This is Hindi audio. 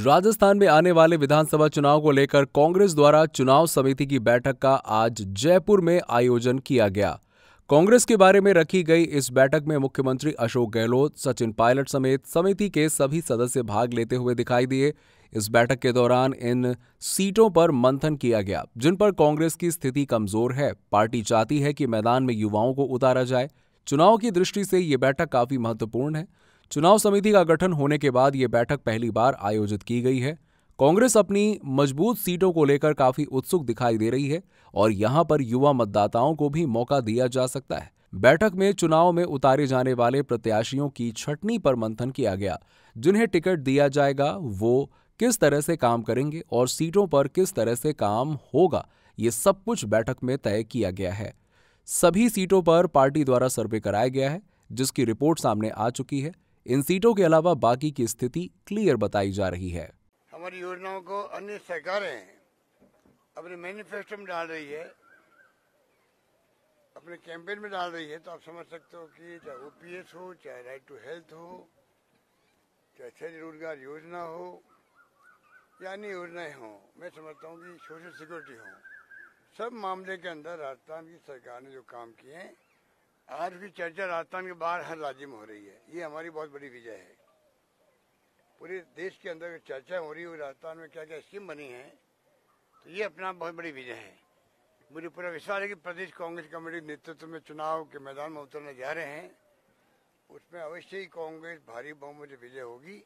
राजस्थान में आने वाले विधानसभा चुनाव को लेकर कांग्रेस द्वारा चुनाव समिति की बैठक का आज जयपुर में आयोजन किया गया कांग्रेस के बारे में रखी गई इस बैठक में मुख्यमंत्री अशोक गहलोत सचिन पायलट समेत समिति के सभी सदस्य भाग लेते हुए दिखाई दिए इस बैठक के दौरान इन सीटों पर मंथन किया गया जिन पर कांग्रेस की स्थिति कमजोर है पार्टी चाहती है कि मैदान में युवाओं को उतारा जाए चुनाव की दृष्टि से ये बैठक काफी महत्वपूर्ण है चुनाव समिति का गठन होने के बाद ये बैठक पहली बार आयोजित की गई है कांग्रेस अपनी मजबूत सीटों को लेकर काफी उत्सुक दिखाई दे रही है और यहां पर युवा मतदाताओं को भी मौका दिया जा सकता है बैठक में चुनाव में उतारे जाने वाले प्रत्याशियों की छटनी पर मंथन किया गया जिन्हें टिकट दिया जाएगा वो किस तरह से काम करेंगे और सीटों पर किस तरह से काम होगा ये सब कुछ बैठक में तय किया गया है सभी सीटों पर पार्टी द्वारा सर्वे कराया गया है जिसकी रिपोर्ट सामने आ चुकी है इन सीटों के अलावा बाकी की स्थिति क्लियर बताई जा रही है हमारी योजनाओं को अन्य सरकारें अपने मैनिफेस्टो में डाल रही है अपने कैंपेन में डाल रही है तो आप समझ सकते हो कि चाहे ओपीएस हो चाहे राइट टू हेल्थ हो चाहे शहरी रोजगार योजना हो या अन्य योजनाएं हो मैं समझता हूँ कि सोशल सिक्योरिटी हो सब मामले के अंदर राजस्थान की सरकार ने जो काम किए हैं आज की चर्चा राजस्थान के बाहर हर राज्य में हो रही है ये हमारी बहुत बड़ी विजय है पूरे देश के अंदर चर्चा हो रही है राजस्थान में क्या क्या स्कीम बनी है तो ये अपना बहुत बड़ी विजय है मुझे पूरा विश्वास है कि प्रदेश कांग्रेस कमेटी नेतृत्व में चुनाव के मैदान में उतरने जा रहे हैं उसमें अवश्य ही कांग्रेस भारी बहुमत विजय होगी